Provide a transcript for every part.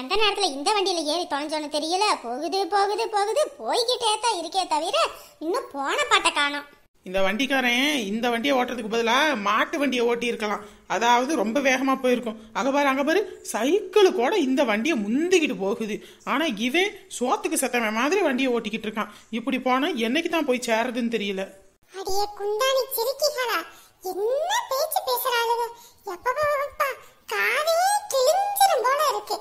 எந்த நேரத்துல இந்த வண்டியில் ஏறி தொலைஞ்சோன்னு தெரியல போகுது போகுது போகுது போய்கிட்டே தான் இருக்கே தவிர இன்னும் போன பாட்டை காணும் இந்த வண்டிக்காரன் இந்த வண்டியை ஓட்டுறதுக்கு பதிலாக மாட்டு வண்டியை ஓட்டி இருக்கலாம் அதாவது ரொம்ப வேகமாக போயிருக்கும் அங்கே பாரு அங்கே பாரு சைக்கிள் கூட இந்த வண்டியை முந்திக்கிட்டு போகுது ஆனால் இவன் சோத்துக்கு சத்தவன் மாதிரி வண்டியை ஓட்டிக்கிட்டு இருக்கான் இப்படி போனால் என்னைக்கு தான் போய் சேரதுன்னு தெரியல அடியே குண்டானி சிரிக்கிகளா என்ன பேச்சு பேசுறாளுங்க எப்பப்பா காதே கிழிஞ்சிரும் போல இருக்கு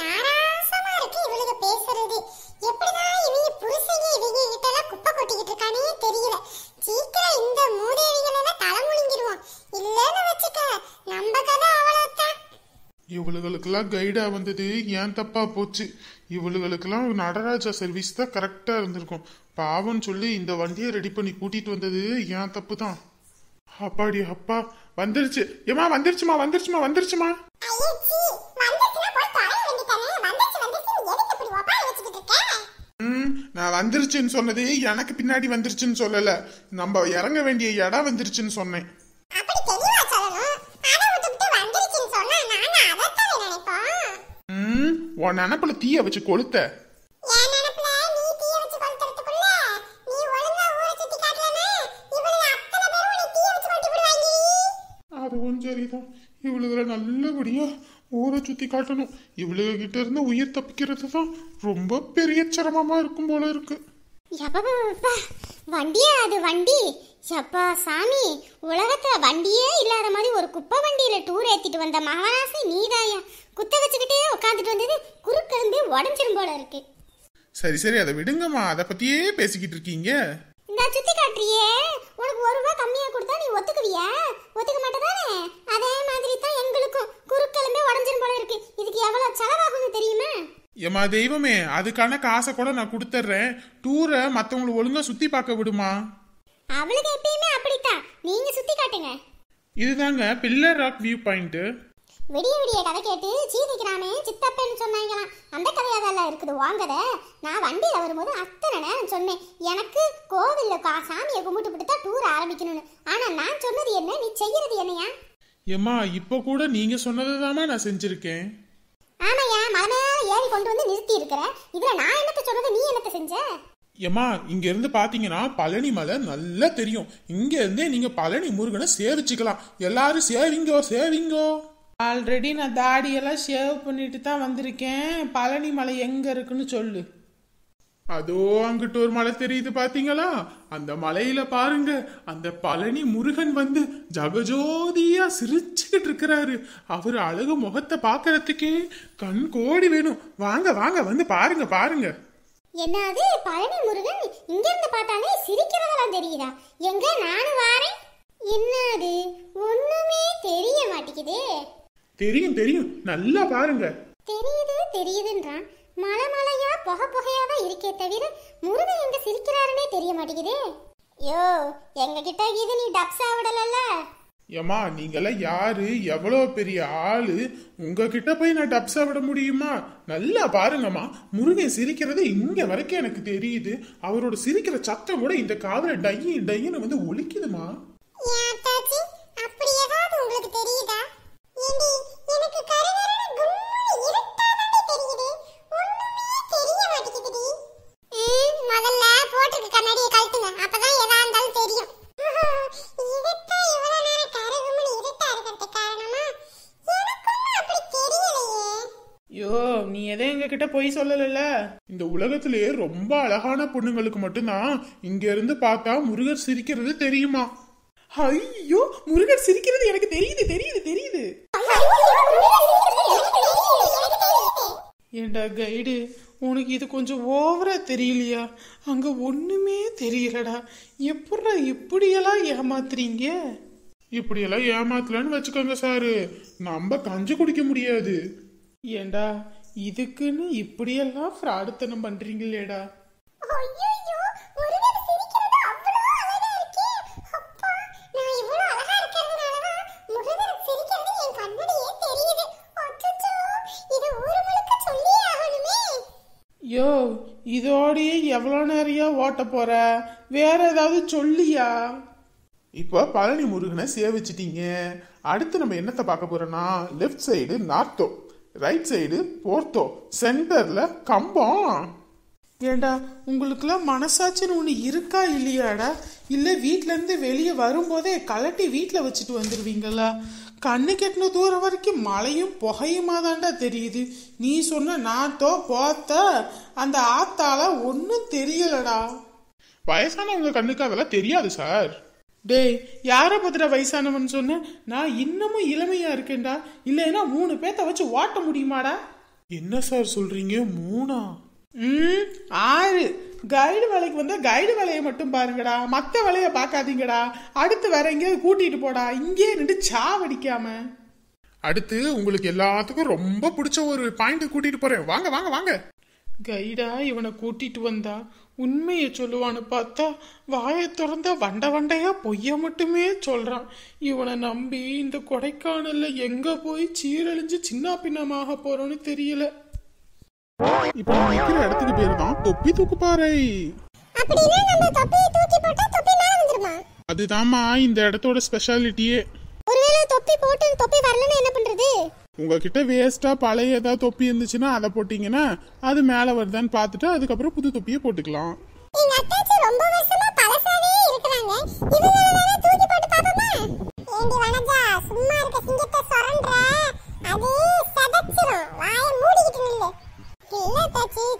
நாராசமா இருக்கு இவளுக்கு பேசுறது எப்படிதான் இவங்க புருஷங்க இவங்க எல்லாம் குப்பை கொட்டிக்கிட்டு இருக்கானே தெரியல சீக்கிரம் இந்த இல்லன்னு வச்சுக்க நம்ம கதை அவ்வளவுதான் இவளுகளுக்கெல்லாம் கைடா வந்தது ஏன் தப்பா போச்சு இவளுகளுக்கெல்லாம் நடராஜா சர்வீஸ் தான் கரெக்டா இருந்திருக்கும் பாவம் சொல்லி இந்த வண்டியை ரெடி பண்ணி கூட்டிட்டு வந்தது ஏன் தப்பு தான் அப்பாடி அப்பா வந்துருச்சு ஏமா வந்துருச்சுமா வந்துருச்சுமா வந்துருச்சுமா நான் வந்துருச்சுன்னு சொன்னது எனக்கு பின்னாடி வந்துருச்சுன்னு சொல்லல நம்ம இறங்க வேண்டிய இடம் வந்துருச்சுன்னு சொன்னேன் உன் நினப்புல தீய வச்சு கொளுத்த அதுவும் சரிதான் இவ்வளவு நல்லபடியா ஊரை சுற்றி காட்டணும் கிட்ட இருந்து உயிர் தப்பிக்கிறது தான் ரொம்ப பெரிய சிரமமாக இருக்கும் போல இருக்கு வண்டியா அது வண்டி சப்பா சாமி உலகத்துல வண்டியே இல்லாத மாதிரி ஒரு குப்பை வண்டியில டூர் ஏத்திட்டு வந்த மகனாசி நீதாயா குத்த வச்சுக்கிட்டே உட்காந்துட்டு வந்தது குறுக்கெலும்பே உடஞ்சிரும் போல இருக்கு சரி சரி அதை விடுங்கம்மா அதை பத்தியே பேசிக்கிட்டு இருக்கீங்க நான் சுத்தி காட்டுறியே உனக்கு ஒரு ரூபா கம்மியா கொடுத்தா நீ ஒத்துக்குவியா ஒத்துக்க மாட்டேதானே அதே மாதிரி உடஞ்சிரும் போல இருக்கு இதுக்கு எவ்வளவு செலவாகும்னு தெரியுமா ஏமா தெய்வமே அதுக்கான காசை கூட நான் கொடுத்துட்றேன் டூரை மற்றவங்களை ஒழுங்கா சுத்தி பார்க்க விடுமா அவளுக்கு எப்பயுமே அப்படித்தான் நீங்க சுத்தி காட்டுங்க இதுதாங்க பில்லர் ராக் வியூ பாயிண்ட் விடிய விடிய கதை கேட்டு சீதிக்கிறானே சித்தப்பேன்னு சொன்னாங்களாம் அந்த கதையாதான் இருக்குது வாங்கத நான் வண்டியில் வரும்போது அத்தனை நேரம் சொன்னேன் எனக்கு கோவிலில் சாமியை கும்பிட்டு தான் டூர் ஆரம்பிக்கணும்னு ஆனால் நான் சொன்னது என்ன நீ செய்யறது என்னையா ஏம்மா இப்போ கூட நீங்க சொன்னதை தாமா நான் செஞ்சிருக்கேன் ஆமாயா மலை மேல ஏறி கொண்டு வந்து நிறுத்தி இருக்கற இதுல நான் என்னத்த சொல்றது நீ என்னத்த செஞ்ச ஏம்மா இங்க இருந்து பாத்தீங்கன்னா பழனி மலை நல்லா தெரியும் இங்க இருந்தே நீங்க பழனி முருகனை சேவிச்சுக்கலாம் எல்லாரும் சேவிங்கோ சேவிங்கோ ஆல்ரெடி நான் தாடியெல்லாம் ஷேவ் பண்ணிட்டு தான் வந்திருக்கேன் பழனி மலை எங்க இருக்குன்னு சொல்லு அதோ அங்கிட்டு ஒரு மலை தெரியுது பாத்தீங்களா அந்த மலையில பாருங்க அந்த பழனி முருகன் வந்து ஜகஜோதியா சிரிச்சுக்கிட்டு இருக்கிறாரு அவர் அழகு முகத்தை பாக்குறதுக்கே கண் கோடி வேணும் வாங்க வாங்க வந்து பாருங்க பாருங்க என்னது பழனி முருகன் இங்க இருந்து பார்த்தாலே சிரிக்கிறதெல்லாம் தெரியுதா எங்க நானும் வாரேன் என்னது ஒண்ணுமே தெரிய மாட்டேங்குதே தெரியும் தெரியும் நல்லா பாருங்க தெரியுது தெரியுதுன்றான் மலை மலையா புகை புகையா சிரிக்கே தவிர முருகன் எங்க சிரிக்கிறாருனே தெரிய மாட்டேங்குதே யோ எங்க கிட்ட இது நீ டப்ஸ் ஆவிடலல்ல ஏமா நீங்கள யாரு எவ்வளோ பெரிய ஆளு உங்ககிட்ட போய் நான் டப்ஸ் ஆவிட முடியுமா நல்லா பாருங்கம்மா முருகன் சிரிக்கிறது இங்க வரைக்கும் எனக்கு தெரியுது அவரோட சிரிக்கிற சத்தம் கூட இந்த காதல டையி டையின்னு வந்து ஒலிக்குதுமா எதை எங்ககிட்ட போய் சொல்லல இந்த உலகத்திலேயே ரொம்ப அழகான பொண்ணுங்களுக்கு மட்டும்தான் இங்க இருந்து பார்த்தா முருகர் சிரிக்கிறது தெரியுமா ஐயோ முருகர் சிரிக்கிறது எனக்கு தெரியுது தெரியுது தெரியுது ஏண்டா கைடு உனக்கு இது கொஞ்சம் ஓவரா தெரியலையா அங்க ஒண்ணுமே தெரியலடா எப்படா இப்படியெல்லாம் ஏமாத்துறீங்க இப்படியெல்லாம் ஏமாத்தலன்னு வச்சுக்கோங்க சாரு நம்ம கஞ்சி குடிக்க முடியாது ஏண்டா இதுக்குன்னு இப்படியெல்லாம் ஃப்ராடுத்தனம் பண்றீங்களேடா யோ இதோடயே எவ்வளோ நிறையா ஓட்ட போற வேற ஏதாவது சொல்லியா இப்போ பழனி முருகனை சேவிச்சிட்டீங்க அடுத்து நம்ம என்னத்தை பார்க்க போறோம்னா லெஃப்ட் சைடு நார்த்தோ ரைட் சைடு ஓர்த்தோ சென்டர்ல கம்பம் ஏண்டா உங்களுக்குலாம் மனசாட்சின்னு ஒன்று இருக்கா இல்லையாடா இல்லை வீட்டிலேருந்து வெளியே வரும்போதே கலட்டி வீட்டில் வச்சுட்டு வந்துடுவீங்களா கண்ணு கெட்டின தூரம் வரைக்கும் மழையும் புகையுமா தாண்டா தெரியுது நீ சொன்ன நாத்தோ போத்த அந்த ஆத்தால ஒன்றும் தெரியலடா வயசானவங்க கண்ணுக்கு அதெல்லாம் தெரியாது சார் டேய் யாரை பத்திர வயசானவன் சொன்ன நான் இன்னமும் இளமையா இருக்கேன்டா இல்லைன்னா மூணு பேத்த வச்சு ஓட்ட முடியுமாடா என்ன சார் சொல்றீங்க மூணா ம் ஆறு கைடு வேலைக்கு வந்தால் கைடு வேலையை மட்டும் பாருங்கடா மற்ற வேலையை பார்க்காதீங்கடா அடுத்து வேற எங்கேயாவது கூட்டிட்டு போடா இங்கே நின்று சாவடிக்காம அடுத்து உங்களுக்கு எல்லாத்துக்கும் ரொம்ப பிடிச்ச ஒரு பாயிண்ட் கூட்டிட்டு போறேன் வாங்க வாங்க வாங்க கைடா இவனை கூட்டிட்டு வந்தா உண்மையை சொல்லுவான்னு பார்த்தா வாயை திறந்த வண்ட வண்டையா பொய்ய மட்டுமே சொல்றான் இவனை நம்பி இந்த கொடைக்கானல்ல எங்க போய் சீரழிஞ்சு சின்ன பின்னமாக போறோம்னு தெரியல இப்ப நிக்கிற இடத்துக்கு பேரு தான் தொப்பி தூக்குப்பாறை அதுதாம்மா இந்த இடத்தோட ஸ்பெஷாலிட்டியே ஒருவேளை தொப்பி போட்டு தொப்பி வரலன்னா என்ன பண்றது உங்ககிட்ட வேஸ்டா பழைய ஏதாவது தொப்பி இருந்துச்சுன்னா அதை போட்டீங்கன்னா அது மேல வருதான்னு பார்த்துட்டு அதுக்கப்புறம் புது தொப்பியை போட்டுக்கலாம்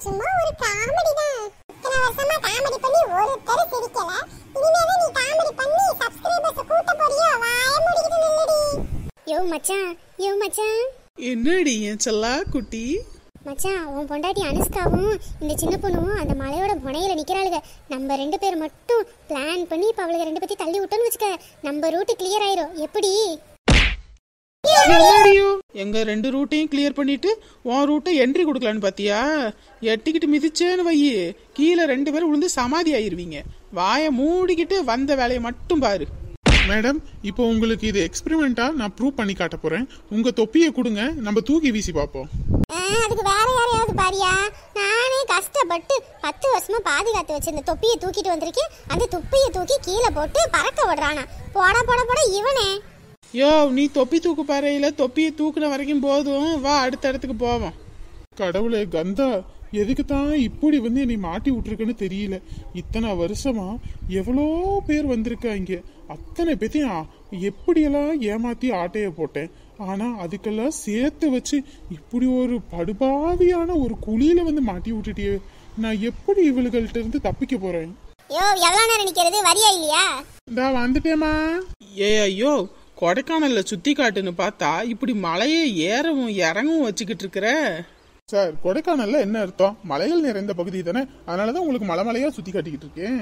சும்மா ஒரு தான் இத்தனை பண்ணி ஒருத்தர் சிரிக்கல இனிமேதான் நீ காமெடி பண்ணி சப்ஸ்கிரைபர்ஸ் கூட்ட போறியோ வாய முடிக்கிட்டு யோ மச்சான் யோ மச்சான் என்னடி என் செல்லா குட்டி மச்சான் உன் பொண்டாட்டி அனுஷ்காவும் இந்த சின்ன பொண்ணுவும் அந்த மலையோட முனையில நிக்கிறாளுங்க நம்ம ரெண்டு பேர் மட்டும் பிளான் பண்ணி இப்ப அவளுக்கு ரெண்டு பத்தி தள்ளி விட்டோன்னு வச்சுக்க நம்ம ரூட்டு கிளியர் ஆயிரும் எப்படி எங்க ரெண்டு ரூட்டையும் கிளியர் பண்ணிட்டு உன் ரூட்டை என்ட்ரி கொடுக்கலான்னு பாத்தியா எட்டிக்கிட்டு மிதிச்சேன்னு வையி கீழே ரெண்டு பேரும் விழுந்து சமாதி ஆயிருவீங்க வாயை மூடிக்கிட்டு வந்த வேலையை மட்டும் பாரு மேடம் இப்போ உங்களுக்கு இது எக்ஸ்பிரிமெண்டா நான் ப்ரூவ் பண்ணி காட்ட போறேன் உங்க தொப்பியை கொடுங்க நம்ம தூக்கி வீசி பார்ப்போம் அதுக்கு வேற யாரையாவது பாரியா நானே கஷ்டப்பட்டு பத்து வருஷமா பாதுகாத்து வச்சிருந்த தொப்பியை தூக்கிட்டு வந்திருக்கேன் அந்த தொப்பியை தூக்கி கீழே போட்டு பறக்க விடுறானா போட போட போட இவனே யோ நீ தொப்பி தூக்கு பாறையில தொப்பியை தூக்குன வரைக்கும் போதும் வா அடுத்த இடத்துக்கு போவோம் கடவுளே கந்தா எதுக்கு தான் இப்படி வந்து என்னை மாட்டி விட்டுருக்குன்னு தெரியல இத்தனை வருஷமா எவ்வளோ பேர் இங்கே அத்தனை பேத்தையும் எப்படியெல்லாம் ஏமாத்தி ஆட்டைய போட்டேன் ஆனா அதுக்கெல்லாம் சேர்த்து வச்சு இப்படி ஒரு படுபாவியான ஒரு குழியில வந்து மாட்டி விட்டுட்டே நான் எப்படி இவளுகள்ட்ட இருந்து தப்பிக்க போறேன் யோ எவ்வளவு நேரம் நிக்கிறது வரியா இல்லையா வந்துட்டேமா ஏ ஐயோ கொடைக்கானல்ல சுத்தி காட்டுன்னு பார்த்தா இப்படி மலையை ஏறவும் இறங்கவும் வச்சுக்கிட்டு இருக்கிற சார் கொடைக்கானல்ல என்ன அர்த்தம் மலைகள் நிறைந்த பகுதி தானே அதனாலதான் உங்களுக்கு மலை மலையா சுத்தி காட்டிக்கிட்டு இருக்கேன்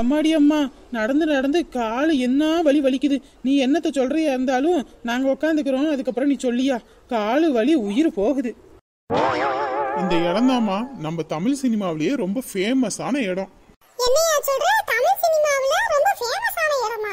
எம்மாடி அம்மா நடந்து நடந்து காலு என்ன வலி வலிக்குது நீ என்னத்த சொல்றியா இருந்தாலும் நாங்க உட்காந்துக்கிறோம் அதுக்கப்புறம் நீ சொல்லியா காலு வலி உயிர் போகுது இந்த இடம் நம்ம தமிழ் சினிமாவிலேயே ரொம்ப ஃபேமஸான இடம் என்னையா சொல்ற தமிழ் சினிமாவில ரொம்ப ஃபேமஸான இடமா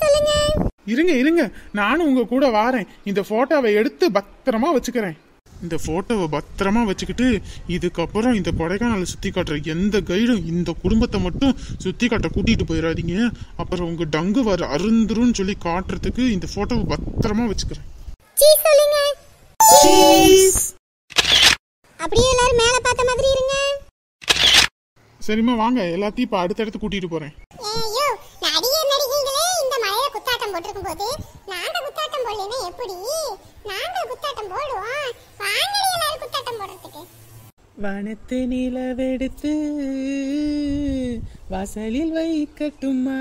இருங்க இருங்க நானும் உங்க கூட வாரேன் இந்த போட்டோவை எடுத்து பத்திரமா வச்சுக்கிறேன் இந்த போட்டோவை பத்திரமா வச்சுக்கிட்டு இதுக்கப்புறம் இந்த கொடைக்கானல சுற்றி காட்டுற எந்த கைடும் இந்த குடும்பத்தை மட்டும் சுற்றி காட்ட கூட்டிகிட்டு போயிடாதீங்க அப்புறம் உங்கள் டங்கு வர அருந்துருன்னு சொல்லி காட்டுறதுக்கு இந்த போட்டோவை பத்திரமா வச்சுக்கிறேன் அப்படியே எல்லாரும் மேலே பார்த்த மாதிரி இருங்க சரிம்மா வாங்க எல்லாத்தையும் இப்போ அடுத்தடுத்து கூட்டிகிட்டு போகிறேன் வனத்து நிலவெடுத்து வாசலில் வைக்கட்டுமா